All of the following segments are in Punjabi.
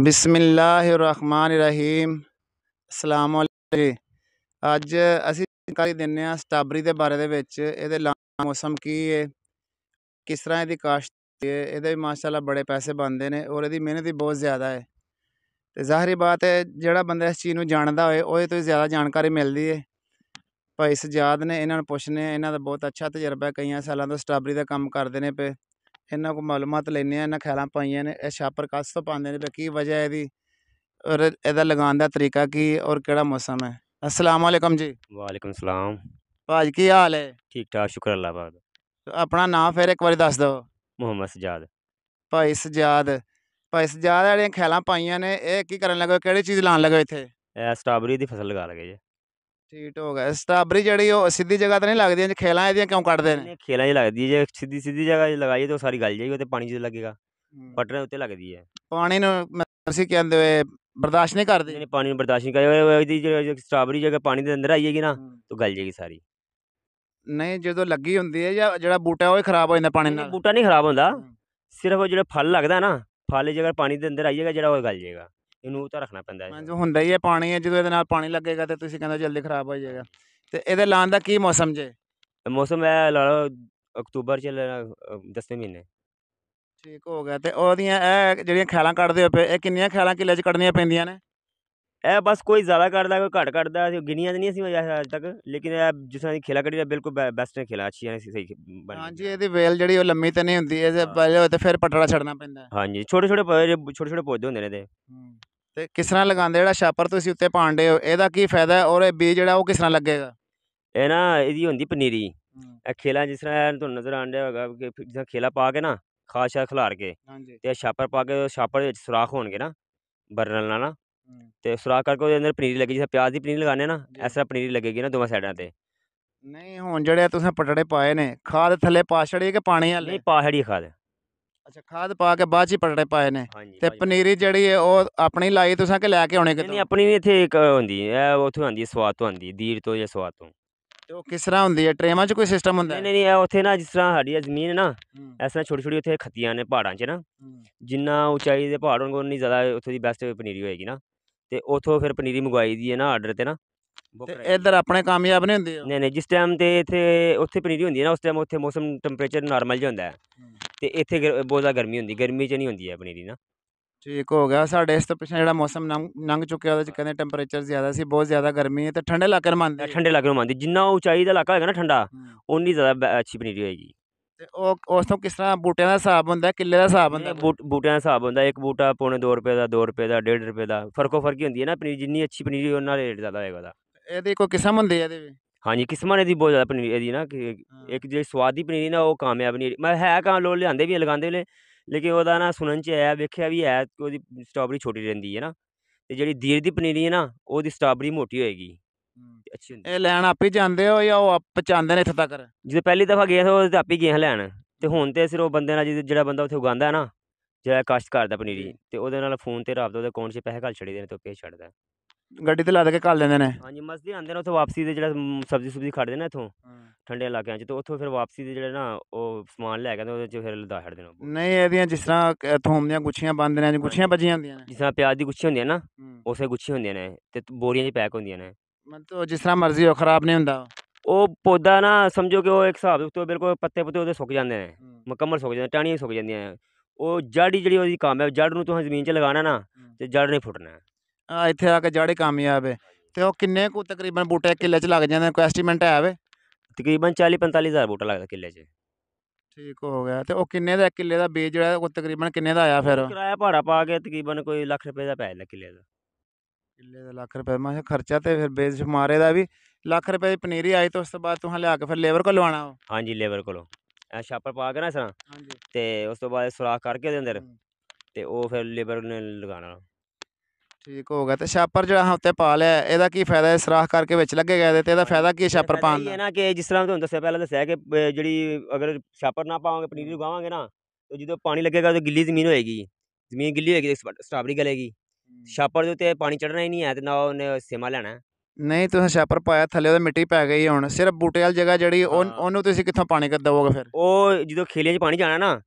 الرحیم ਅਸਲਾਮ علیکم ਅੱਜ ਅਸੀਂ ਜਾਣਕਾਰੀ ਦਿੰਨੇ ਆ ਸਟ੍ਰਾਬਰੀ ਦੇ ਬਾਰੇ ਦੇ ਵਿੱਚ ਇਹਦੇ ਮੌਸਮ ਕੀ ਹੈ ਕਿਸ ਤਰ੍ਹਾਂ ਇਹਦੀ ਕਾਸ਼ਤ ਹੈ ਇਹਦੇ ਵੀ ਮਾਸ਼ਾਅੱਲਾ ਬੜੇ ਪੈਸੇ ਬਣਦੇ ਨੇ ਔਰ ਇਹਦੀ ਮਿਹਨਤ ਵੀ ਬਹੁਤ ਜ਼ਿਆਦਾ ਹੈ ਤੇ ਜ਼ਾਹਰੀ ਬਾਤ ਹੈ ਜਿਹੜਾ ਬੰਦਾ ਇਸ ਚੀਜ਼ ਨੂੰ ਜਾਣਦਾ ਹੋਏ ਉਹਦੇ ਤੋਂ ਜ਼ਿਆਦਾ ਜਾਣਕਾਰੀ ਮਿਲਦੀ ਹੈ ਭਾਈ ਸਜਾਦ ਨੇ ਇਹਨਾਂ ਨੂੰ ਪੁੱਛਨੇ ਇਹਨਾਂ ਦਾ ਬਹੁਤ ਅੱਛਾ ਤਜਰਬਾ ਕਈਆਂ ਸਾਲਾਂ ਤੋਂ ਸਟ੍ਰਾਬਰੀ ਦਾ ਕੰਮ ਕਰਦੇ ਨੇ ਪੇ ਇਹਨਾਂ ਕੋ ਮਾਲੂਮਾਤ ਲੈਨੇ ਆ ਇਹਨਾਂ ਖਿਆਲਾਂ ਪਾਈਆਂ ਨੇ ਇਹ ਛਾਪਰ ਕਸ ਤੋਂ ਪਾਉਂਦੇ ਨੇ ਕਿ ਕੀ ਵਜ੍ਹਾ ਇਹਦੀ ਔਰ ਇਹਦਾ ਲਗਾਉਣ ਦਾ ਤਰੀਕਾ ਕੀ ਔਰ ਕਿਹੜਾ ਮੌਸਮ ਹੈ ਅਸਲਾਮ ਵਾਲੇਕਮ ਜੀ ਵਾਲੇਕਮ ਸਲਾਮ ਭਾਜ ਕੀ ਹਾਲ ਹੈ ਠੀਕ ਠਾਕ ਸ਼ੁਕਰ ਅੱਲਾਹ ਬਾਦ ਦਾ ਆਪਣਾ ਨਾਮ ਫਿਰ ਇੱਕ ਵਾਰੀ ਦੱਸ ਦਿਓ ਮੁਹੰਮਦ ਸਜਾਦ ਭਾਈ ਸਜਾਦ ਭਾਈ ਸਜਾਦ ਵਾਲੇ ਖਿਆਲਾਂ ਪਾਈਆਂ ਨੇ ਇਹ ਕੀ ਕਰਨ ਲੱਗੇ ਕਿਹੜੀ ਚੀਜ਼ ਲਾਣ ਲੱਗੇ ਇੱਥੇ ਇਹ ਸਟ੍ਰਾਬਰੀ ਦੀ ਫਸਲ ਲਗਾ ਲਗੇ ਜੀ ਠੀਕ ਹੋ ਗਿਆ ਸਟਾਬਰੀ ਜਿਹੜੀ ਉਹ ਸਿੱਧੀ ਜਗ੍ਹਾ ਤੇ ਨਹੀਂ ਲੱਗਦੀ ਜੇ ਖੇਲਾਂ ਇਹਦੀਆਂ ਕਿਉਂ ਕੱਢਦੇ ਨੇ ਖੇਲਾਂ 'ਚ ਲੱਗਦੀ ਜੇ ਸਿੱਧੀ ਸਿੱਧੀ ਜਗ੍ਹਾ 'ਚ ਲਗਾਈਏ ਤਾਂ ਉਹ ਸਾਰੀ ਗਲ ਜਾਈ ਉਹ ਤੇ ਪਾਣੀ 'ਚ ਲੱਗੇਗਾ ਪਟਰੇ ਉੱਤੇ ਲੱਗਦੀ ਹੈ ਪਾਣੀ ਨੂੰ ਅਸੀਂ ਕਹਿੰਦੇ ਹੋਏ ਬਰਦਾਸ਼ਤ ਨਹੀਂ ਕਰਦੇ ਨਹੀਂ ਪਾਣੀ ਨੂੰ ਬਰਦਾਸ਼ਤ ਨਹੀਂ ਕਰਦੇ ਇਹਦੀ ਜਿਹੜੀ ਸਟਾਬਰੀ ਜਗ੍ਹਾ ਪਾਣੀ ਦੇ ਅੰਦਰ ਆਈਏਗੀ ਨਾ ਤਾਂ ਗਲ ਜਾਏਗੀ ਸਾਰੀ ਨਹੀਂ ਜਦੋਂ ਲੱਗੀ ਹੁੰਦੀ ਹੈ ਜਾਂ ਜਿਹੜਾ ਬੂਟਾ ਉਹ ਖਰਾਬ ਹੋ ਜਾਂਦਾ ਪਾਣੀ ਨਾਲ ਬੂਟਾ ਨਹੀਂ ਖਰਾਬ ਹੁੰਦਾ ਸਿਰਫ ਉਹ ਜਿਹੜਾ ਫਲ ਲੱਗਦਾ ਨਾ ਫਲ ਜੇਕਰ ਪਾਣੀ ਦੇ ਅੰਦਰ ਆਈਏਗਾ ਜਿਹੜਾ ਉਹ ਗਲ ਜਾਏਗਾ ਇਹਨੂੰ ਤਾਂ ਰੱਖਣਾ ਪੈਂਦਾ ਹੈ ਜੋ ਹੁੰਦਾ ਹੀ ਹੈ ਪਾਣੀ ਹੈ ਜਦੋਂ ਇਹਦੇ ਨਾਲ ਪਾਣੀ ਲੱਗੇਗਾ ਤੇ ਤੁਸੀਂ ਕਹਿੰਦਾ ਜਲਦੀ ਖਰਾਬ ਹੋ ਜਾਏਗਾ ਤੇ ਇਹਦੇ ਲਾਣ ਦਾ ਕੀ ਮੌਸਮ ਜੇ ਮੌਸਮ ਹੈ ਲਾ ਲਓ ਅਕਤੂਬਰ ਚ 10ਵੇਂ ਮਹੀਨੇ ਠੀਕ ਹੋ ਗਿਆ ਤੇ ਉਹਦੀਆਂ ਇਹ ਜਿਹੜੀਆਂ ਖਿਆਲਾਂ ਕੱਢਦੇ ਹੋ ਪਏ ਇਹ ਕਿੰਨੀਆਂ ਖਿਆਲਾਂ ਕਿੱਲੇ ਚ ਕੱਢਣੀਆਂ ਪੈਂਦੀਆਂ ਨੇ ਇਹ ਬਸ ਕੋਈ ਜ਼ਿਆਦਾ ਕੱਢਦਾ ਕੋਈ ਘੱਟ ਕੱਢਦਾ ਗਿਨੀਆਂ ਨਹੀਂ ਅਸੀਂ ਅੱਜ ਤੱਕ ਲੇਕਿਨ ਇਹ ਜਿਸ ਤਰ੍ਹਾਂ ਦੀ ਖੇਲਾ ਕੱਢੀ ਦਾ ਬਿਲਕੁਲ ਬੈਸਟ ਨੇ ਖੇਲਾ ਅੱਛੀ ਨੇ ਸਹੀ ਬਣੀ ਹਾਂਜੀ ਇਹਦੀ ਵੇਲ ਜਿਹੜੀ ਉਹ ਲੰਮੀ ਤੇ ਨਹੀਂ ਹੁੰਦੀ ਇਹ ਪਹਿਲੇ ਤੇ ਫਿਰ ਪਟੜਾ ਛੱਡਣਾ ਪੈਂਦਾ ਹਾਂਜੀ ਛੋਟੇ ਛੋਟੇ ਛੋਟੇ ਛੋਟੇ ਪੌਦੇ ਹੁੰਦੇ ਨੇ ਇਹਦੇ ਤੇ ਕਿਸ ਤਰ੍ਹਾਂ ਲਗਾਉਂਦੇ ਜਿਹੜਾ ਛਾਪਰ ਤੁਸੀਂ ਉੱਤੇ ਪਾਉਂਦੇ ਹੋ ਇਹਦਾ ਕੀ ਫਾਇਦਾ ਹੈ ਔਰ ਇਹ ਬੀਜ ਜਿਹੜਾ ਉਹ ਕਿਸ ਤਰ੍ਹਾਂ ਲੱਗੇਗਾ ਇਹ ਨਾ ਇਹਦੀ ਹੁੰਦੀ ਪਨੀਰੀ ਇਹ ਖੇਲਾ ਜਿਸ ਤਰ੍ਹਾਂ ਤੁਹਾਨੂੰ ਨਜ਼ਰ ਆਣ ਰਿਹਾ ਹੋਗਾ ਕਿ ਜਿਸ ਖੇਲਾ ਪਾ ਕੇ ਨਾ ਖਾਸ ਸ਼ਾ ਖਿਲਾਰ ਕੇ ਤੇ ਛਾਪਰ ਪਾ ਕੇ ਛਾਪਰ ਵਿੱਚ ਸੁਰਾਖ ਹੋਣਗੇ ਨਾ ਬਰਨਲ ਨਾਲ ਨਾ ਤੇ ਸੁਰਾਖ ਕਰਕੇ ਉਹਦੇ ਅੰਦਰ ਪਨੀਰੀ ਲੱਗੇ ਜਿਸ ਪਿਆਜ਼ ਦੀ ਪਨੀਰੀ ਲਗਾਣੇ ਨਾ ਐਸਾ ਪਨੀਰੀ ਲੱਗੇਗੀ ਨਾ ਦੋਵਾਂ ਸਾਈਡਾਂ ਤੇ ਨਹੀਂ ਹੁਣ ਜਿਹੜੇ ਤੁਸੀਂ ਪਟੜੇ ਪਾਏ ਨੇ ਖਾਦ ਥੱਲੇ ਪਾਛੜੀ ਕਿ ਪਾਣੀ ਵਾਲੇ ਨਹੀਂ ਪਾਛੜੀ ਖਾਦ ਅੱਛਾ ਖਾਦ ਪਾ ਕੇ ਬਾਅਦ ਚ ਹੀ ਪਟੜੇ ਪਾਏ ਨੇ ਤੇ ਪਨੀਰੀ ਜਿਹੜੀ ਹੈ ਉਹ ਆਪਣੀ ਲਾਈ ਤੁਸੀਂ ਕਿ ਲੈ ਕੇ ਆਉਣੇ ਨਹੀਂ, ਨਹੀਂ ਆਪਣੀ ਵੀ ਇੱਥੇ ਇੱਕ ਹੁੰਦੀ ਹੈ ਉੱਥੋਂ ਆਉਂਦੀ ਹੈ ਸਵਾਦ ਤੋਂ ਆਉਂਦੀ ਹੈ ਦੀਰ ਤੋਂ ਜਾਂ ਸਵਾਦ ਤੋਂ ਤੇ ਉਹ ਕਿਸ ਤਰ੍ਹਾਂ ਹੁੰਦੀ ਹੈ ਟ੍ਰੇਮਾਂ 'ਚ ਕੋਈ ਸਿਸਟਮ ਹੁੰਦਾ ਨਹੀਂ ਨਹੀਂ ਇਹ ਉੱਥੇ ਨਾ ਜਿਸ ਤਰ੍ਹਾਂ ਸਾਡੀ ਜ਼ਮੀਨ ਹੈ ਨਾ ਐਸਾ ਛੋਟੀ ਛੋਟੀ ਉੱਥੇ ਖੱਤੀਆਂ ਨੇ ਪਹਾੜਾਂ 'ਚ ਨਾ ਜਿੰਨਾ ਉਚਾਈ ਦੇ ਪਹਾੜ ਹੋਣਗੇ ਉਨੀ ਜ਼ਿਆਦਾ ਉੱਥੇ ਦੀ ਬੈਸਟ ਪਨੀਰੀ ਹੋਏਗੀ ਨਾ ਤੇ ਉੱਥੋਂ ਫਿਰ ਪਨੀਰੀ ਮੰਗਵਾਈ ਦੀ ਹੈ ਨਾ ਆਰਡਰ ਤੇ ਨਾ ਤੇ ਇੱਧਰ ਆਪਣੇ ਕਾਮਯਾਬ ਨਹੀਂ ਹੁੰਦੇ ਨਹੀਂ ਨਹੀਂ ਜਿਸ ਟਾਈਮ ਤੇ ਇੱਥੇ ਉੱਥੇ ਪਨੀਰੀ ਹੁੰਦੀ ਹੈ ਨਾ ਉਸ ਟਾਈਮ ਉੱਥੇ ਮੌਸਮ ਟੈਂਪਰੇਚਰ ਨਾਰਮਲ ਜਿਹਾ ਹੁੰਦਾ ਹੈ ਤੇ ਇੱਥੇ ਬਹੁਤ ਜ਼ਿਆਦਾ ਗਰਮੀ ਹੁੰਦੀ ਗਰਮੀ 'ਚ ਨਹੀਂ ਹੁੰਦੀ ਹੈ ਪਨੀਰੀ ਨਾ ਠੀਕ ਹੋ ਗਿਆ ਸਾਡੇ ਇਸ ਤੋਂ ਪਿੱਛੇ ਜਿਹੜਾ ਮੌਸਮ ਨੰਗ ਚੁੱਕਿਆ ਉਹਦੇ ਚ ਕਹਿੰਦੇ ਟੈਂਪਰੇਚਰ ਜ਼ਿਆਦਾ ਸੀ ਬਹੁਤ ਜ਼ਿਆਦਾ ਗਰਮੀ ਹੈ ਤੇ ਠੰਡੇ ਇਲਾਕੇ ਨੂੰ ਮੰਨਦੇ ਠੰਡੇ ਇਲਾਕੇ ਨੂੰ ਮੰਨਦੇ ਜਿੰਨਾ ਉਚਾਈ ਦਾ ਇਲਾਕਾ ਹੈਗਾ ਨਾ ਠੰਡਾ ਉਨੀ ਜ਼ਿਆਦਾ ਅੱਛੀ ਪਨੀਰੀ ਹੋਏਗੀ ਤੇ ਉਹ ਉਸ ਤੋਂ ਕਿਸ ਤਰ੍ਹਾਂ ਬੂਟਿਆਂ ਦਾ ਹਿਸਾਬ ਹੁੰਦਾ ਕਿੱਲੇ ਦਾ ਹਿਸਾਬ ਹੁੰਦਾ ਬੂਟਿਆਂ ਦਾ ਹਿਸਾਬ ਹੁੰਦਾ ਇੱਕ ਬੂਟਾ ਪੌਣੇ 2 ਰੁਪਏ ਦਾ 2 ਰੁਪਏ ਦਾ 1.5 ਰੁਪਏ ਦਾ ਫਰਕੋ ਫਰਕੀ ਹੁੰਦੀ ਹੈ ਨਾ ਪਨੀਰੀ ਜਿੰਨੀ ਅੱਛੀ ਪਨੀਰੀ ਉਹਨਾਂ ਰੇਟ ਜ਼ਿਆਦਾ ਹੋਏਗਾ ਦਾ ਕੋਈ ਕਿਸਮ ਹੁੰਦੇ ਆ ਇਹਦੇ ਵੀ ਹਾਂਜੀ ਕਿਸਮਾਂ ਨੇ ਦੀ ਬਹੁਤ ਜ਼ਿਆਦਾ ਪਨੀਰੀ ਇਹਦੀ ਨਾ ਕਿ ਇੱਕ ਜਿਹੜੀ ਸਵਾਦੀ ਪਨੀਰੀ ਨਾ ਉਹ ਕਾਮਯਾਬ ਨਹੀਂ ਮੈਂ ਹੈ ਕਾ ਲੋ ਲਿਆਂਦੇ ਵੀ ਲਗਾਉਂਦੇ ਨੇ ਲੇਕਿਨ ਉਹਦਾ ਨਾ ਸੁਣਨ ਚ ਆਇਆ ਵੇਖਿਆ ਵੀ ਹੈ ਕਿ ਉਹਦੀ ਸਟ੍ਰਾਬਰੀ ਛੋਟੀ ਰਹਿੰਦੀ ਹੈ ਨਾ ਤੇ ਜਿਹੜੀ ਧੀਰ ਦੀ ਪਨੀਰੀ ਹੈ ਨਾ ਉਹਦੀ ਸਟ੍ਰਾਬਰੀ ਮੋਟੀ ਹੋਏਗੀ ਅੱਛੀ ਇਹ ਲੈਣ ਆਪੇ ਜਾਂਦੇ ਹੋ ਜਾਂ ਉਹ ਪਛਾਣਦੇ ਨੇ ਇੱਥੇ ਤੱਕ ਜਦ ਪਹਿਲੀ ਦਫਾ ਗਏ ਸੋ ਉਹਦੇ ਆਪੇ ਗਏ ਹ ਲੈਣ ਤੇ ਹੁਣ ਤੇ ਸਿਰ ਉਹ ਬੰਦੇ ਨਾਲ ਜਿਹੜਾ ਬੰਦਾ ਉੱਥੇ ਉਗਾਉਂਦਾ ਨਾ ਜਿਹੜਾ ਕਾਸ਼ਤ ਕਰਦਾ ਪਨੀਰੀ ਤੇ ਉਹਦੇ ਨਾਲ ਫੋਨ ਤੇ ਰਾਬਤਾ ਉਹਦੇ ਕੌਣ ਚ ਪੈਸੇ ਘੱਲ ਛੜੇ ਦੇਣ ਨੇ ਤੇ ਉਹ ਪੇ ਛੱਡਦਾ ਗੱਡੀ ਤੇ ਲੱਦ ਕੇ ਕਰ ਲੈਂਦੇ ਨੇ ਹਾਂਜੀ ਮਸਦੀ ਆਂਦੇ ਨੇ ਉੱਥੇ ਵਾਪਸੀ ਦੇ ਜਿਹੜਾ ਸਬਜ਼ੀ ਸੁਬਜ਼ੀ ਖੜਦੇ ਨੇ ਇਥੋਂ ਠੰਡੇ ਇਲਾਕਿਆਂ 'ਚ ਤੇ ਉੱਥੋਂ ਫਿਰ ਵਾਪਸੀ ਦੇ ਜਿਹੜਾ ਨਾ ਉਹ ਸਮਾਨ ਲੈ ਕੇ ਤੇ ਉਹਦੇ 'ਚ ਫਿਰ ਲਦਾ ਛੱਡਦੇ ਨੇ ਨਹੀਂ ਇਹਦੀਆਂ ਜਿਸ ਤਰ੍ਹਾਂ ਇਥੋਂ ਥੋਮ ਗੁੱਛੀਆਂ ਬੰਦ ਨੇ ਗੁੱਛੀਆਂ ਬਚੀਆਂ ਹੁੰਦੀਆਂ ਨੇ ਜਿਸ ਤਰ੍ਹਾਂ ਪਿਆਜ਼ ਦੀ ਗੁੱਛੀ ਹੁੰਦੀ ਹੈ ਨਾ ਉਸੇ ਗੁੱਛੀ ਹੁੰਦੀਆਂ ਨੇ ਤੇ ਬੋਰੀਆਂ 'ਚ ਪੈਕ ਹੁੰਦੀਆਂ ਨੇ ਮਤਲਬ ਜਿਸ ਤਰ੍ਹਾਂ ਮਰਜ਼ੀ ਹੋ ਖਰਾਬ ਨਹੀਂ ਹੁੰਦਾ ਉਹ ਪੌਦਾ ਨਾ ਸਮਝੋ ਕਿ ਉਹ ਇੱਕ ਹਿਸਾਬ ਦੇ ਉੱਤੇ ਬਿਲਕੁਲ ਪੱਤੇ ਪੱਤੇ ਉਹਦੇ ਸੁੱਕ ਜਾਂਦੇ ਨੇ ਮੁਕੰਮਲ ਸੁੱਕ ਜਾਂਦੇ ਟਾਣੀਆਂ ਸੁੱਕ ਜਾਂਦੀਆਂ ਉਹ ਜੜ ਜਿਹੜੀ ਉਹਦੀ ਹੈ ਜੜ ਨੂੰ ਤੁਸੀਂ ਜ਼ਮੀਨ 'ਚ ਲਗਾਣਾ ਨਾ ਤੇ ਜੜ ਨਹੀਂ ਫੁੱਟਣਾ ਆ ਇੱਥੇ ਆ ਕੇ ਜਾੜੇ ਕਾਮਯਾਬ ਹੈ ਤੇ ਉਹ ਕਿੰਨੇ ਕੁ ਤਕਰੀਬਨ ਬੂਟੇ ਕਿੱਲੇ 'ਚ ਲੱਗ ਜਾਂਦੇ ਕੋਈ ਐਸਟੀਮੇਟ ਹੈ ਵੇ ਤਕਰੀਬਨ 40 45000 ਬੂਟਾ ਲੱਗਦਾ ਕਿੱਲੇ 'ਚ ਠੀਕ ਹੋ ਗਿਆ ਤੇ ਉਹ ਕਿੰਨੇ ਦਾ ਕਿੱਲੇ ਦਾ ਬੀਜ ਜਿਹੜਾ ਉਹ ਤਕਰੀਬਨ ਕਿੰਨੇ ਦਾ ਆਇਆ ਫਿਰ ਕਿਰਾਇਆ ਭਾੜਾ ਪਾ ਕੇ ਤਕਰੀਬਨ ਕੋਈ ਲੱਖ ਰੁਪਏ ਦਾ ਪੈ ਜਾਂਦਾ ਕਿੱਲੇ ਦਾ ਕਿੱਲੇ ਦਾ ਲੱਖ ਰੁਪਏ ਮਾਸ਼ਾ ਖਰਚਾ ਤੇ ਫਿਰ ਬੇਜ ਮਾਰੇ ਦਾ ਵੀ ਲੱਖ ਰੁਪਏ ਦੀ ਪਨੀਰੀ ਆਈ ਤੇ ਉਸ ਤੋਂ ਬਾਅਦ ਤੁਹਾਂ ਲਿਆ ਕੇ ਫਿਰ ਲੇਬਰ ਕੋ ਲਵਾਣਾ ਹਾਂਜੀ ਲੇਬਰ ਕੋਲੋਂ ਐ ਛਾਪਰ ਪਾ ਕੇ ਨਾ ਸਰਾਂ ਹਾਂਜੀ ਤੇ ਉਸ ਤੋਂ ਬਾਅਦ ਸੁਰਾਖ ਕਰਕੇ ਦੇ ਅੰਦਰ ਤੇ ਉਹ ਫਿਰ ਲੇਬਰ ਨੇ ਲਗਾਣਾ ਠੀਕ ਹੋ ਗਿਆ ਤੇ ਛਾਪਰ ਜਿਹੜਾ ਹਫਤੇ ਪਾ ਲਿਆ ਇਹਦਾ ਕੀ ਫਾਇਦਾ ਹੈ ਸਰਾਖ ਕਰਕੇ ਵਿੱਚ ਲੱਗੇ ਗਏ ਤੇ ਇਹਦਾ ਫਾਇਦਾ ਕੀ ਹੈ ਛਾਪਰ ਪਾਣ ਦਾ ਇਹ ਨਾ ਕਿ ਜਿਸ ਤਰ੍ਹਾਂ ਤੁਹਾਨੂੰ ਦੱਸਿਆ ਪਹਿਲਾਂ ਦੱਸਿਆ ਕਿ ਜਿਹੜੀ ਅਗਰ ਛਾਪਰ ਨਾ ਪਾਵਾਂਗੇ ਪਨੀਰੀ ਗਾਵਾਂਗੇ ਨਾ ਤੇ ਜਦੋਂ ਪਾਣੀ ਲੱਗੇਗਾ ਤਾਂ ਗਿੱਲੀ ਜ਼ਮੀਨ ਹੋਏਗੀ ਜ਼ਮੀਨ ਗਿੱਲੀ ਹੋਏਗੀ ਤੇ ਸਟ੍ਰਾਬਰੀ ਗਲੇਗੀ ਛਾਪਰ ਦੇ ਉੱਤੇ ਪਾਣੀ ਚੜਨਾ ਹੀ ਨਹੀਂ ਹੈ ਤੇ ਨਾ ਉਹਨੇ ਸੇਮਾ ਲੈਣਾ ਨਹੀਂ ਤੁਸੀਂ ਛਾਪਰ ਪਾਇਆ ਥੱਲੇ ਉਹਦੇ ਮਿੱਟੀ ਪੈ ਗਈ ਹੁਣ ਸਿਰਫ ਬੂਟੇ ਵਾਲੀ ਜਗ੍ਹਾ ਜਿਹੜੀ ਉਹਨੂੰ ਤੁਸੀਂ ਕਿੱਥੋਂ ਪਾਣੀ ਕਰ ਦਵੋਗੇ ਫਿਰ ਉਹ ਜਦੋਂ ਖੇਲੀਆਂ 'ਚ ਪਾਣੀ ਜਾਣਾ ਨਾ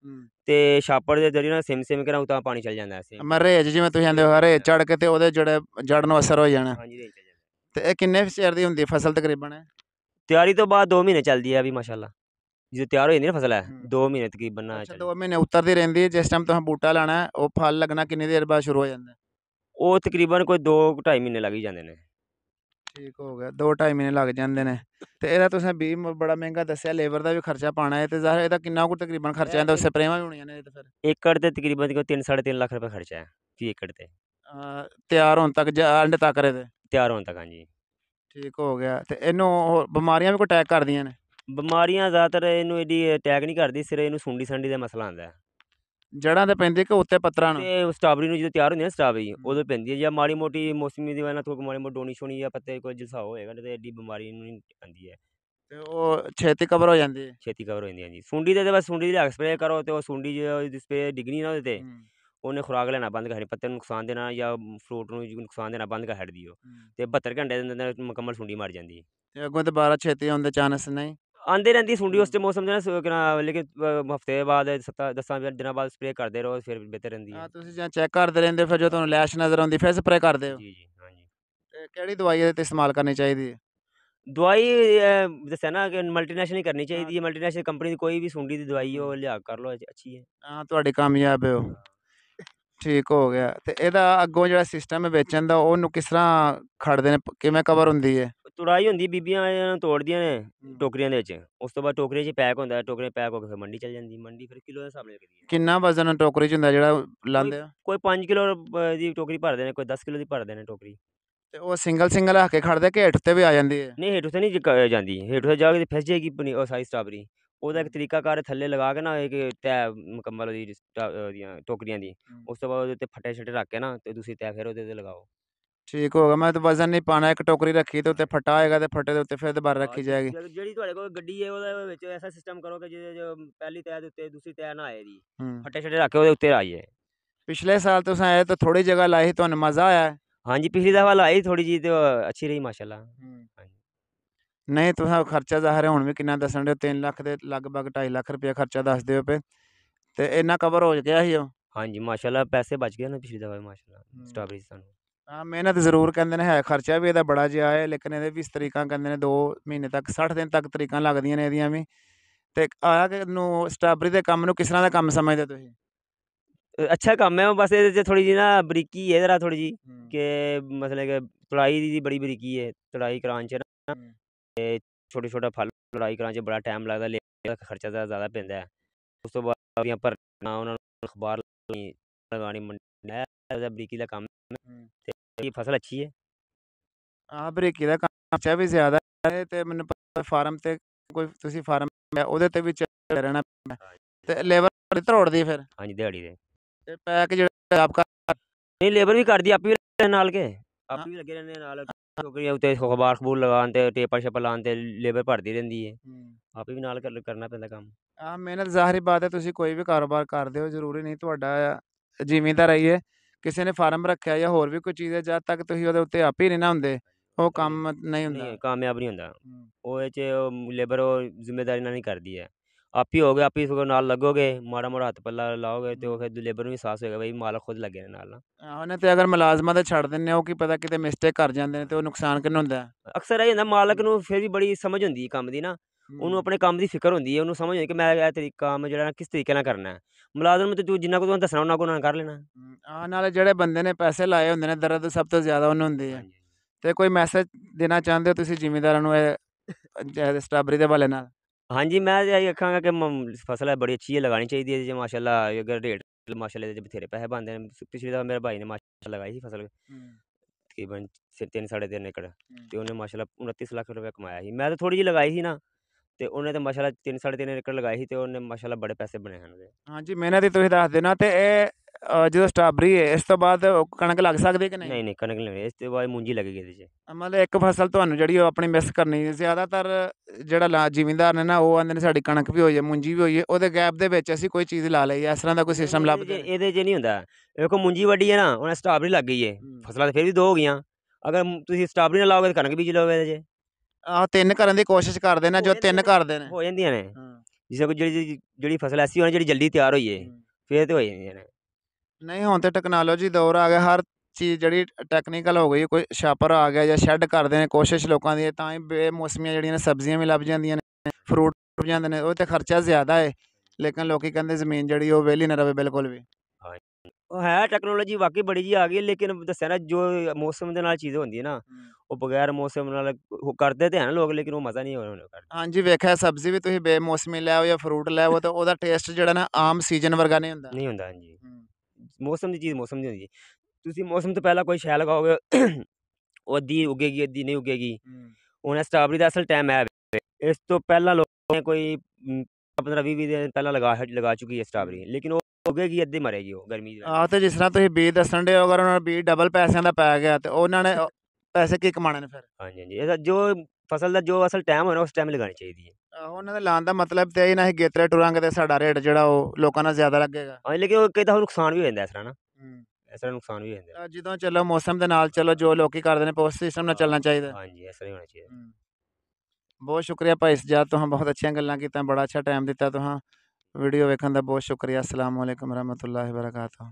ਤੇ ਛਾਪੜ ਦੇ ਜੜੀ ਨਾਲ ਸਿਮ ਸਿਮ ਕਰਾਉ ਤਾਂ ਪਾਣੀ ਚੱਲ ਜਾਂਦਾ ਸੀ ਮੈਂ ਜਿਵੇਂ ਤੁਸੀਂ ਜਾਂਦੇ ਹੋ ਹਰੇ ਚੜ ਕੇ ਤੇ ਉਹਦੇ ਜੜੇ ਜੜ ਨੂੰ ਅਸਰ ਹੋ ਜਾਣਾ ਹਾਂਜੀ ਤੇ ਇਹ ਕਿੰਨੇ ਫਸਲ ਦੀ ਹੁੰਦੀ ਫਸਲ ਤਕਰੀਬਨ ਹੈ ਤਿਆਰੀ ਤੋਂ ਬਾਅਦ 2 ਮਹੀਨੇ ਚੱਲਦੀ ਹੈ ਵੀ ਮਾਸ਼ਾਅੱਲਾ ਜਦੋਂ ਤਿਆਰ ਹੋ ਜਾਂਦੀ ਫਸਲ ਹੈ 2 ਮਹੀਨੇ ਤਕਰੀਬਨ ਅੱਛਾ 2 ਮਹੀਨੇ ਉਤਰਦੀ ਰਹਿੰਦੀ ਹੈ ਜਿਸ ਟਾਈਮ ਤੁਸੀਂ ਬੂਟਾ ਲਾਣਾ ਉਹ ਫਲ ਲੱਗਣਾ ਕਿੰਨੀ ਦੇਰ ਬਾਅਦ ਸ਼ੁਰੂ ਹੋ ਜਾਂਦਾ ਉਹ ਤਕਰੀਬਨ ਕੋਈ 2 2.5 ਮਹੀਨੇ ਲੱਗ ਹੀ ਜਾਂਦੇ ਨੇ ਠੀਕ ਹੋ ਗਿਆ 2-2.5 ਮਹੀਨੇ ਲੱਗ ਜਾਂਦੇ ਨੇ ਤੇ ਇਹਦਾ ਤੁਸੀਂ ਵੀ ਬੜਾ ਮਹਿੰਗਾ ਦੱਸਿਆ ਲੇਬਰ ਦਾ ਵੀ ਖਰਚਾ ਪਾਣਾ ਹੈ ਤੇ ਜ਼ਾਹਰ ਇਹਦਾ ਕਿੰਨਾ ਕੁ ਤਕਰੀਬਨ ਖਰਚਾ ਆਂਦਾ ਪ੍ਰੇਮਾ ਵੀ ਹੋਣੀਆਂ ਨੇ ਇਹ ਤੇ ਫਿਰ ਏਕੜ ਤੇ ਤਕਰੀਬਨ ਕੋ 3.5 ਲੱਖ ਰੁਪਏ ਖਰਚਾ ਹੈ ਕੀ ਏਕੜ ਤੇ ਤਿਆਰ ਹੋਣ ਤੱਕ ਜਾਂ ਅੰਡੇ ਤੱਕ ਰਹੇ ਤੇ ਤਿਆਰ ਹੋਣ ਤੱਕ ਹਾਂਜੀ ਠੀਕ ਹੋ ਗਿਆ ਤੇ ਇਹਨੂੰ ਹੋਰ ਬਿਮਾਰੀਆਂ ਵੀ ਕੋ ਅਟੈਕ ਕਰਦੀਆਂ ਨੇ ਬਿਮਾਰੀਆਂ ਜ਼ਿਆਦਾਤਰ ਇਹਨੂੰ ਇਹਦੀ ਅਟੈਕ ਨਹੀਂ ਕਰਦੀ ਸਿਰ ਇਹਨੂੰ ਸੁੰਡੀ ਸੰਡੀ ਦਾ ਮਸਲਾ ਆਉਂਦਾ ਹੈ ਜੜਾਂ ਤੇ ਪੈਂਦੀ ਕਿ ਉੱਤੇ ਪੱਤਰਾਂ ਨੂੰ ਤੇ ਸਟ੍ਰਾਬਰੀ ਨੂੰ ਜਦੋਂ ਤਿਆਰ ਹੁੰਦੀ ਹੈ ਸਟ੍ਰਾਬਰੀ ਉਦੋਂ ਪੈਂਦੀ ਹੈ ਜਾਂ ਮਾੜੀ ਮੋਟੀ ਮੌਸਮੀ ਦੀ ਵਜ੍ਹਾ ਨਾਲ ਥੋੜੀ ਮਾੜੀ ਮੋਟੀ ਡੋਣੀ ਛੋਣੀ ਜਾਂ ਪੱਤੇ ਕੋਈ ਜਲਸਾ ਹੋਏਗਾ ਤੇ ਐਡੀ ਬਿਮਾਰੀ ਨੂੰ ਨਹੀਂ ਆਉਂਦੀ ਹੈ ਤੇ ਉਹ ਛੇਤੀ ਕਵਰ ਹੋ ਜਾਂਦੀ ਹੈ ਛੇਤੀ ਕਵਰ ਹੋ ਜਾਂਦੀ ਹੈ ਜੀ ਸੁੰਡੀ ਦੇ ਤੇ ਬਸ ਸੁੰਡੀ ਦੀ ਸਪਰੇਅ ਕਰੋ ਤੇ ਉਹ ਸੁੰਡੀ ਜਿਸ ਤੇ ਡਿਗਣੀ ਨਾ ਉਹਦੇ ਤੇ ਉਹਨੇ ਖੁਰਾਕ ਲੈਣਾ ਬੰਦ ਕਰ ਪੱਤੇ ਨੂੰ ਨੁਕਸਾਨ ਦੇਣਾ ਜਾਂ ਫਰੂਟ ਨੂੰ ਨੁਕਸਾਨ ਦੇਣਾ ਬੰਦ ਕਰ ਹਟ ਦਿਓ ਤੇ 72 ਘੰਟੇ ਦੇ ਅੰਦਰ ਮੁਕੰਮਲ ਸੁੰਡੀ ਮਰ ਜਾਂਦੀ ਹੈ ਤੇ ਅੱਗੋਂ ਦੁਬਾਰਾ ਛੇਤੀ ਆਉਣ ਦੇ ਚਾਂਸ ਨਹੀਂ ਆਂਦੇ ਰਹਿੰਦੀ ਸੁੰਡੀ ਉਸ ਤੇ ਮੌਸਮ ਜਣਾ ਲੇਕਿਨ ਹਫਤੇ ਬਾਅਦ 7 10 ਦਿਨਾਂ ਬਾਅਦ ਸਪਰੇਅ ਕਰਦੇ ਰਹੋ ਫਿਰ ਬਿਹਤਰ ਰਹਿੰਦੀ ਹੈ ਹਾਂ ਤੁਸੀਂ ਜਾਂ ਚੈੱਕ ਕਰਦੇ ਰਹਿੰਦੇ ਫਿਰ ਜੋ ਤੁਹਾਨੂੰ ਲੈਸ਼ ਨਜ਼ਰ ਆਉਂਦੀ ਫਿਰ ਸਪਰੇਅ ਕਰਦੇ ਹੋ ਜੀ ਜੀ ਹਾਂਜੀ ਤੇ ਕਿਹੜੀ ਦਵਾਈ ਤੇ ਇਸਤੇਮਾਲ ਕਰਨੀ ਚਾਹੀਦੀ ਹੈ ਦਵਾਈ ਦੱਸਿਆ ਨਾ ਕਿ ਮਲਟੀਨੈਸ਼ਨਲ ਹੀ ਕਰਨੀ ਚਾਹੀਦੀ ਹੈ ਮਲਟੀਨੈਸ਼ਨਲ ਕੰਪਨੀ ਦੀ ਕੋਈ ਵੀ ਸੁੰਡੀ ਦੀ ਦਵਾਈ ਉਹ ਲਿਆ ਕਰ ਲੋ ਅੱਛੀ ਹੈ ਹਾਂ ਤੁਹਾਡੇ ਕਾਮਯਾਬ ਹੋ ਠੀਕ ਹੋ ਗਿਆ ਤੇ ਇਹਦਾ ਅੱਗੋਂ ਜਿਹੜਾ ਸਿਸਟਮ ਹੈ ਵੇਚਣ ਦਾ ਉਹਨੂੰ ਕਿਸ ਤਰ੍ਹਾਂ ਖੜਦੇ ਨੇ ਕਿਵੇਂ ਕਵਰ ਹੁੰਦੀ ਹੈ ਤੁੜਾਈ ਹੁੰਦੀ ਬੀਬੀਆਂ ਇਹਨਾਂ ਤੋੜਦੀਆਂ ਨੇ ਟੋਕਰੀਆਂ ਦੇ ਵਿੱਚ ਉਸ ਤੋਂ ਬਾਅਦ ਟੋਕਰੀ 'ਚ ਪੈਕ ਹੁੰਦਾ ਟੋਕਰੀ ਪੈਕ ਹੋ ਕੇ ਫਿਰ ਮੰਡੀ ਚਲ ਜਾਂਦੀ ਮੰਡੀ ਫਿਰ ਕਿਲੋ ਦੇ ਹਿਸਾਬ ਨਾਲ ਵਿਕਦੀ ਹੈ ਕਿੰਨਾ ਵਜ਼ਨ ਟੋਕਰੀ ਚ ਹੁੰਦਾ ਜਿਹੜਾ ਲਾਂਦੇ ਆ ਕੋਈ 5 ਕਿਲੋ ਦੀ ਟੋਕਰੀ ਭਰਦੇ ਨੇ ਕੋਈ 10 ਕਿਲੋ ਦੀ ਭਰਦੇ ਨੇ ਟੋਕਰੀ ਤੇ ਉਹ ਸਿੰਗਲ ਸਿੰਗਲ ਆ ਕੇ ਖੜਦੇ ਕਿ ਹੇਠ ਤੇ ਵੀ ਆ ਜਾਂਦੀ ਹੈ ਨਹੀਂ ਹੇਠ ਤੇ ਨਹੀਂ ਜਾਂਦੀ ਹੇਠ ਜਾ ਕੇ ਫਸ ਜਾਏਗੀ ਪਨੀ- ਉਹ ਸਾਰੀ ਸਟ੍ਰਾਬਰੀ ਉਹਦਾ ਇੱਕ ਤਰੀਕਾ ਕਰ ਥੱਲੇ ਲਗਾ ਕੇ ਨਾ ਇੱਕ ਤੈ ਮੁਕੰਮਲ ਉਹਦੀ ਟੋਕਰੀਆਂ ਦੀ ਉਸ ਤੋਂ ਬਾਅਦ ਉਹਦੇ ਉੱਤੇ ਫਟੇ ਛਟੇ ਰੱਖ ਕੇ ਨਾ ਤੇ ਤੁਸੀਂ ਤੈ ਫਿਰ ਉਹਦੇ ਤੇ ਲਗਾਓ ਠੀਕ ਹੋ ਗਿਆ ਮੈਂ ਤਾਂ ਵਜ਼ਨ ਨਹੀਂ ਪਾਣਾ ਇੱਕ ਟੋਕਰੀ ਰੱਖੀ ਤੇ ਉੱਤੇ ਫਟਾ ਆਏਗਾ ਤੇ ਫਟੇ ਦੇ ਉੱਤੇ ਫਿਰ ਦੁਬਾਰਾ ਰੱਖੀ ਜਾਏਗੀ ਜਿਹੜੀ ਤੁਹਾਡੇ ਕੋਲ ਗੱਡੀ ਹੈ ਉਹਦੇ ਵਿੱਚ ਐਸਾ ਸਿਸਟਮ ਕਰੋ ਕਿ ਜਿਹਦੇ ਜੋ ਪਹਿਲੀ ਤੈਅ ਦੇ ਉੱਤੇ ਦੂਸਰੀ ਤੈਅ ਨਾ ਆਏ ਦੀ ਫਟੇ ਫੱਟੇ ਛੱਡੇ ਰੱਖ ਕੇ ਉਹਦੇ ਉੱਤੇ ਆਈਏ ਪਿਛਲੇ ਸਾਲ ਤੁਸੀਂ ਆਏ ਤਾਂ ਥੋੜੀ ਜਗ੍ਹਾ ਲਾਈ ਤੁਹਾਨੂੰ ਮਜ਼ਾ ਆਇਆ ਹਾਂਜੀ ਪਿਛਲੀ ਦਫਾ ਲਾਈ ਥੋੜੀ ਜੀ ਤੇ ਅੱਛੀ ਰਹੀ ਮਾਸ਼ਾਅੱਲਾ ਹਾਂਜੀ ਨਹੀਂ ਤੁਸੀਂ ਖਰਚਾ ਜ਼ਾਹਰ ਹੈ ਹੁਣ ਵੀ ਕਿੰਨਾ ਦੱਸਣ ਦੇ 3 ਲੱਖ ਦੇ ਲਗਭਗ 2.5 ਲੱਖ ਰੁਪਏ ਖਰਚਾ ਦੱਸਦੇ ਹੋ ਪੇ ਤੇ ਇੰਨਾ ਕਵਰ ਹੋ ਗਿਆ ਸੀ ਉਹ ਹਾਂਜੀ ਮਾਸ਼ਾਅੱਲਾ ਪੈਸੇ ਬਚ ਗਏ ਨਾ ਪਿਛਲੀ ਦਫਾ ਮਾਸ਼ਾਅੱਲਾ ਸਟ੍ਰਾਬੇਰੀ ਸਾਨੂੰ ਹਾਂ ਮਿਹਨਤ ਜ਼ਰੂਰ ਕਹਿੰਦੇ ਨੇ ਹੈ ਖਰਚਾ ਵੀ ਇਹਦਾ ਬੜਾ ਜਿਹਾ ਹੈ ਲੇਕਿਨ ਇਹਦੇ ਵੀ ਤਰੀਕਾਂ ਕਹਿੰਦੇ ਨੇ 2 ਮਹੀਨੇ ਤੱਕ 60 ਦਿਨ ਤੱਕ ਤਰੀਕਾਂ ਲੱਗਦੀਆਂ ਨੇ ਇਹਦੀਆਂ ਵੀ ਤੇ ਆਇਆ ਕਿ ਨੂੰ ਸਟ੍ਰਾਬਰੀ ਦੇ ਕੰਮ ਨੂੰ अच्छा कम्म है बस एह्दे च जी ना बरीकी ऐ जरा थोह्ड़ी जी हम्म। के मतलब के तड़ाई दी बड़ी बरीकी है तड़ाई करान ना हम्म। ते छोटा फल तड़ाई करान बड़ा टाइम लगदा लेबर खर्चा दा ज्यादा पैंदा ऐ उस तो बाद उदियां भरना उनां मंडी बरीकी दा कम्म हम्म। ते ਇਹ ਫਸਲ ਅੱਛੀ ਹੈ ਆ ਬਰੇ ਕਿਹਦਾ ਕੰਮ ਚਾਹ ਵੀ ਜ਼ਿਆਦਾ ਹੈ ਤੇ ਮੈਨੂੰ ਪਤਾ ਫਾਰਮ ਤੇ ਕੋਈ ਤੁਸੀਂ ਫਾਰਮ ਉਹਦੇ ਤੇ ਵੀ ਚੱਲ ਰਹਿਣਾ ਪੈਂਦਾ ਤੇ ਲੇਬਰ ਧਰੋੜਦੀ ਫਿਰ ਹਾਂਜੀ ਦਿਹਾੜੀ ਦੇ ਤੇ ਪੈਕ ਜਿਹੜਾ ਆਪਕਾ ਨਹੀਂ ਲੇਬਰ ਵੀ ਕਰਦੀ ਆਪ ਵੀ ਨਾਲ ਕੇ ਆਪ ਵੀ ਲੱਗੇ ਰਹਿੰਦੇ ਨਾਲ ਟੋਕਰੀਆਂ ਉੱਤੇ ਖਬਰ ਖਬੂਰ ਲਗਾਉਣ ਤੇ ਟੇਪਾ ਛੇਪਾ ਲਾਉਣ ਤੇ ਲੇਬਰ ਭਰਦੀ ਰਹਿੰਦੀ ਹੈ ਆਪੀ ਵੀ ਨਾਲ ਕਰਨਾ ਪੈਂਦਾ ਕੰਮ ਆ ਮਿਹਨਤ ਜ਼ਾਹਰੀ ਬਾਤ ਹੈ ਤੁਸੀਂ ਕੋਈ ਵੀ ਕਾਰੋਬਾਰ ਕਰਦੇ ਹੋ ਜ਼ਰੂਰੀ ਨਹੀਂ ਤੁਹਾਡਾ ਦਾ ਰਹੀਏ ਕਿਸੇ ਨੇ ਫਾਰਮ ਰੱਖਿਆ ਜਾਂ ਹੋਰ ਵੀ ਕੋਈ ਚੀਜ਼ ਹੈ ਜਦ ਤੱਕ ਤੁਸੀਂ ਉਹਦੇ ਉੱਤੇ ਆਪ ਹੀ ਨਹੀਂ ਨਾ ਹੁੰਦੇ ਉਹ ਕੰਮ ਨਹੀਂ ਹੁੰਦਾ ਨਹੀਂ ਕਾਮਯਾਬ ਨਹੀਂ ਹੁੰਦਾ ਉਹ ਇਹ ਚ ਲੇਬਰ ਉਹ ਜ਼ਿੰਮੇਵਾਰੀ ਨਾਲ ਨਹੀਂ ਕਰਦੀ ਹੈ ਆਪ ਹੀ ਹੋਗੇ ਆਪ ਹੀ ਸਗੋਂ ਨਾਲ ਲੱਗੋਗੇ ਮਾੜਾ ਮੋੜਾ ਹੱਥ ਪੱਲਾ ਲਾਓਗੇ ਤੇ ਉਹ ਫਿਰ ਲੇਬਰ ਨੂੰ ਵੀ ਸਾਹਸ ਹੋਏਗਾ ਬਈ ਮਾਲਕ ਖੁਦ ਲੱਗੇ ਨੇ ਨਾਲ ਨਾ ਨੇ ਤੇ ਅਗਰ ਮੁਲਾਜ਼ਮਾਂ ਦਾ ਛੱਡ ਦਿੰਨੇ ਉਹ ਕੀ ਪਤਾ ਕਿਤੇ ਮਿਸਟੇਕ ਕਰ ਜਾਂਦੇ ਨੇ ਤੇ ਉਹ ਨੁਕਸਾਨ ਕਿੰਨਾ ਹੁੰਦਾ ਅਕਸਰ ਇਹ ਹੁੰਦਾ ਮਾਲਕ ਨੂੰ ਫਿਰ ਵੀ ਬੜੀ ਸਮਝ ਹੁੰਦੀ ਹੈ ਕੰਮ ਦੀ ਨਾ ਉਹਨੂੰ ਆਪਣੇ ਕੰਮ ਦੀ ਫਿਕਰ ਹੁੰਦੀ ਹੈ ਉਹਨੂੰ ਸਮਝ ਆਉਂਦੀ ਕਿ ਮੈਂ ਇਹ ਤਰੀਕਾ ਕੰਮ ਜਿਹੜਾ ਕਿਸ ਤਰੀਕੇ ਨਾਲ ਕਰਨਾ ਹੈ ਮੁਲਾਜ਼ਮ ਨੂੰ ਤੇ ਤੂੰ ਜਿੰਨਾ ਕੁ ਤੁਹਾਨੂੰ ਦੱਸਣਾ ਉਹਨਾਂ ਕੋ ਉਹਨਾਂ ਕਰ ਲੈਣਾ ਆ ਨਾਲੇ ਜਿਹੜੇ ਬੰਦੇ ਨੇ ਪੈਸੇ ਲਾਏ ਹੁੰਦੇ ਨੇ ਦਰਦ ਸਭ ਤੋਂ ਜ਼ਿਆਦਾ ਉਹਨਾਂ ਹੁੰਦੇ ਆ ਤੇ ਕੋਈ ਮੈਸੇਜ ਦੇਣਾ ਚਾਹੁੰਦੇ ਹੋ ਤੁਸੀਂ ਜ਼ਿਮੀਂਦਾਰਾਂ ਨੂੰ ਇਹ ਸਟ੍ਰਾਬਰੀ ਦੇ ਵਾਲੇ ਨਾਲ ਹਾਂਜੀ ਮੈਂ ਇਹ ਇਹੀ ਆਖਾਂਗਾ ਕਿ ਫਸਲ ਹੈ ਬੜੀ ਅੱਛੀ ਹੈ ਲਗਾਣੀ ਚਾਹੀਦੀ ਹੈ ਜੇ ਮਾਸ਼ਾਅੱਲਾ ਅਗਰ ਰੇਟ ਮਾਸ਼ਾਅੱਲਾ ਦੇ ਬਥੇਰੇ ਪੈਸੇ ਬਣਦੇ ਨੇ ਪਿਛਲੀ ਵਾਰ ਮੇਰੇ ਭਾਈ ਨੇ ਮਾਸ਼ਾਅੱਲਾ ਲਗਾਈ ਸੀ ਫਸਲ ਤਕਰੀਬਨ 3.5 ਏਕੜ ਤੇ ਉਹਨੇ ਮਾਸ਼ਾਅੱਲਾ 29 ਲੱਖ ਰੁਪਏ ਕਮਾਇਆ ਸੀ ਮੈਂ ਤਾਂ ਥੋੜੀ ਜਿਹੀ ਲਗਾਈ ਸੀ ਨਾ ਤੇ ਉਹਨੇ ਤੇ ਮਾਸ਼ਾਅੱਲਾ 3 3.5 ਏਕੜ ਲਗਾਈ ਸੀ ਤੇ ਉਹਨੇ ਮਾਸ਼ਾਅੱਲਾ ਬੜੇ ਪੈਸੇ ਬਣੇ ਹਨ ਉਹਦੇ ਹਾਂਜੀ ਮਿਹਨਤ ਦੀ ਤੁਸੀਂ ਦੱਸ ਦੇਣਾ ਤੇ ਇਹ ਜਦੋਂ ਸਟ੍ਰਾਬਰੀ ਹੈ ਇਸ ਤੋਂ ਬਾਅਦ ਕਣਕ ਲੱਗ ਸਕਦੀ ਹੈ ਕਿ ਨਹੀਂ ਨਹੀਂ ਨਹੀਂ ਕਣਕ ਨਹੀਂ ਇਸ ਤੋਂ ਬਾਅਦ ਮੂੰਜੀ ਲੱਗੇਗੀ ਇਹਦੇ 'ਚ ਮਤਲਬ ਇੱਕ ਫਸਲ ਤੁਹਾਨੂੰ ਜਿਹੜੀ ਉਹ ਆਪਣੀ ਮਿਸ ਕਰਨੀ ਹੈ ਜ਼ਿਆਦਾਤਰ ਜਿਹੜਾ ਲਾ- ਜ਼ਿਮੀਂਦਾਰ ਨੇ ਨਾ ਉਹ ਆਂਦੇ ਨੇ ਸਾਡੀ ਕਣਕ ਵੀ ਹੋ ਜਾਏ ਮੂੰਜੀ ਵੀ ਹੋ ਜਾਏ ਉਹਦੇ ਗੈਪ ਦੇ ਵਿੱਚ ਅਸੀਂ ਕੋਈ ਚੀਜ਼ ਲਾ ਲਈ ਇਸ ਤਰ੍ਹਾਂ ਦਾ ਕੋਈ ਸਿਸਟਮ ਲੱਭ ਦੇ ਇਹਦੇ 'ਚ ਨਹੀਂ ਹੁੰਦਾ ਵੇਖੋ ਮੂੰਜੀ ਵੱਡੀ ਹੈ ਨਾ ਉਹਨੇ ਸਟ੍ਰਾਬਰੀ ਲੱਗ ਗਈ ਹੈ ਫਸਲਾਂ ਤਾਂ ਫਿਰ ਵੀ ਦੋ ਹੋ ਗਈਆਂ ਅਗਰ ਤੁਸੀਂ ਸਟ੍ਰਾਬਰੀ ਨਾ ਲਾਓਗੇ ਤਾਂ ਕਣਕ ਬੀਜ ਲਓਗੇ ਇਹਦੇ 'ਚ ਆ ਤਿੰਨ ਕਰਨ ਦੀ ਕੋਸ਼ਿਸ਼ ਕਰਦੇ ਨੇ ਜੋ ਤਿੰਨ ਕਰਦੇ ਨੇ ਹੋ ਜਾਂਦੀਆਂ ਨੇ ਜਿਸ ਕੋ ਜਿਹੜੀ ਜਿਹੜੀ ਫਸਲ ਐਸੀ ਹੋਣੀ ਜਿਹੜੀ ਜਲਦੀ ਤਿਆਰ ਹੋਈਏ ਫੇਰ ਤੇ ਹੋ ਜਾਂਦੀਆਂ ਨੇ ਨਹੀਂ ਹੁਣ ਤੇ ਟੈਕਨੋਲੋਜੀ ਦੌਰ ਆ ਗਿਆ ਹਰ ਚੀਜ਼ ਜਿਹੜੀ ਟੈਕਨੀਕਲ ਹੋ ਗਈ ਕੋਈ ਛਾਪਰ ਆ ਗਿਆ ਜਾਂ ਸ਼ੈੱਡ ਕਰਦੇ ਨੇ ਕੋਸ਼ਿਸ਼ ਲੋਕਾਂ ਦੀ ਤਾਂ ਹੀ ਬੇਮੌਸਮੀਆਂ ਜਿਹੜੀਆਂ ਨੇ ਸਬਜ਼ੀਆਂ ਵੀ ਲੱਭ ਜਾਂਦੀਆਂ ਨੇ ਫਰੂਟ ਲੱਭ ਜਾਂਦੇ ਨੇ ਉਹ ਤੇ ਖਰਚਾ ਜ਼ਿਆਦਾ ਹੈ ਲੇਕਿਨ ਲੋਕੀ ਕਹਿੰਦੇ ਜ਼ਮੀਨ ਜਿਹੜੀ ਉਹ ਵੇਲੀ ਨਾ ਰਵੇ ਬਿਲਕੁਲ ਵੀ ਹੈ ਟੈਕਨੋਲੋਜੀ ਵਾਕਈ ਬੜੀ ਜੀ ਆ ਗਈ ਲੇਕਿਨ ਦੱਸਿਆ ਨਾ ਜੋ ਮੌਸਮ ਦੇ ਨਾਲ ਚੀਜ਼ ਹੁੰਦੀ ਹੈ ਨਾ ਉਹ ਬਗੈਰ ਮੌਸਮ ਨਾਲ ਉਹ ਕਰਦੇ ਤੇ ਹਨ ਲੋਕ ਲੇਕਿਨ ਉਹ ਮਜ਼ਾ ਨਹੀਂ ਉਹਨਾਂ ਕਰਦੇ ਹਾਂਜੀ ਵੇਖਿਆ ਸਬਜ਼ੀ ਵੀ ਤੁਸੀਂ ਬੇਮੌਸਮੀ ਲੈ ਆਓ ਜਾਂ ਫਰੂਟ ਲੈ ਆਓ ਤਾਂ ਉਹਦਾ ਟੇਸਟ ਜਿਹੜਾ ਨਾ ਆਮ ਸੀਜ਼ਨ ਵਰਗਾ ਨਹੀਂ ਹੁੰਦਾ ਨਹੀਂ ਹੁੰਦਾ ਹਾਂਜੀ ਮੌਸਮ ਦੀ ਚੀਜ਼ ਮੌਸਮ ਦੀ ਹੁੰਦੀ ਹੈ। ਤੁਸੀਂ ਮੌਸਮ ਤੋਂ ਪਹਿਲਾਂ ਕੋਈ ਸ਼ੈ ਲਗਾਓਗੇ ਉਹ ਅੱਧੀ ਉਗੇਗੀ ਅੱਧੀ ਨਹੀਂ ਉਗੇਗੀ ਉਹਨਾਂ ਹੁਣ ਦਾ ਅਸਲ ਟਾਈਮ ਹੈ ਇਸ ਤੋਂ ਪਹਿਲਾਂ ਲੋਕ ਕੋਈ 15 20 ਦਿਨ ਪਹਿਲਾਂ ਲਗਾ ਲਗਾ ਚੁੱਕੀ ਹੈ ਸਟ੍ਰਾਬੇਰੀ ਲੇਕਿਨ ਉਹ ਹੋਗੇਗੀ ਅੱਧੇ ਮਰੇਗੀ ਉਹ ਗਰਮੀ ਦੇ ਆ ਤੇ ਜਿਸ ਤਰ੍ਹਾਂ ਤੁਸੀਂ ਬੀਜ ਦੱਸਣ ਦੇ ਅਗਰ ਉਹਨਾਂ ਨੇ ਬੀਜ ਡਬਲ ਪੈਸਿਆਂ ਦਾ ਪੈ ਗਿਆ ਤੇ ਉਹਨਾਂ ਨੇ ਪੈਸੇ ਕੀ ਕਮਾਣੇ ਨੇ ਫਿਰ ਹਾਂਜੀ ਹਾਂਜੀ ਇਹਦਾ ਜੋ ਫਸਲ ਦਾ ਜੋ ਅਸਲ ਟਾਈਮ ਹੋਣਾ ਉਸ ਟਾਈਮ ਲਗਾਣੀ ਚਾਹੀਦੀ ਹੈ ਉਹਨਾਂ ਦੇ ਲਾਂ ਦਾ ਮਤਲਬ ਤੇ ਇਹ ਨਾ ਹੈ ਗੇਤਰੇ ਟੁਰਾਂਗੇ ਤੇ ਸਾਡਾ ਰੇਟ ਜਿਹੜਾ ਉਹ ਲੋਕਾਂ ਨਾਲ ਜ਼ਿਆਦਾ ਲੱਗੇਗਾ ਹਾਂ ਲੇਕਿਨ ਉਹ ਕਈ ਨੁਕਸਾਨ ਵੀ ਹੋ ਜਾਂਦਾ ਇਸ ਤਰ੍ਹਾਂ ਨਾ ਇਸ ਤਰ੍ਹਾਂ ਨੁਕਸਾਨ ਵੀ ਹੋ ਜਾਂਦਾ ਤਾਂ ਜਦੋਂ ਮੌਸਮ ਦੇ ਨਾਲ ਚੱਲੋ ਜੋ ਲੋਕੀ ਕਰਦੇ ਨੇ ਉਸ ਸਿਸਟਮ ਨਾਲ ਚੱਲਣਾ ਚਾਹੀਦਾ ਹਾਂਜੀ ਇਸ ਤਰ੍ਹਾਂ ਹੀ ਹੋਣਾ ਚਾਹੀਦਾ ਬਹੁਤ ਸ਼ੁਕਰੀਆ ਭਾਈ ਸਜਾਦ ਤੁਹਾਨੂੰ ਬਹੁਤ ਅੱਛੀਆਂ ਗੱਲਾਂ ਕੀਤਾ ਬੜਾ ਅੱਛਾ ਟਾਈਮ ਦਿੱਤਾ ਤੁਹਾਨੂੰ ਵੀਡੀਓ ਵੇਖਣ ਦਾ ਬਹੁਤ ਸ਼ੁਕਰੀਆ ਅਸਲਾਮ ਵਾਲੇਕਮ ਰਹਿਮਤੁllahi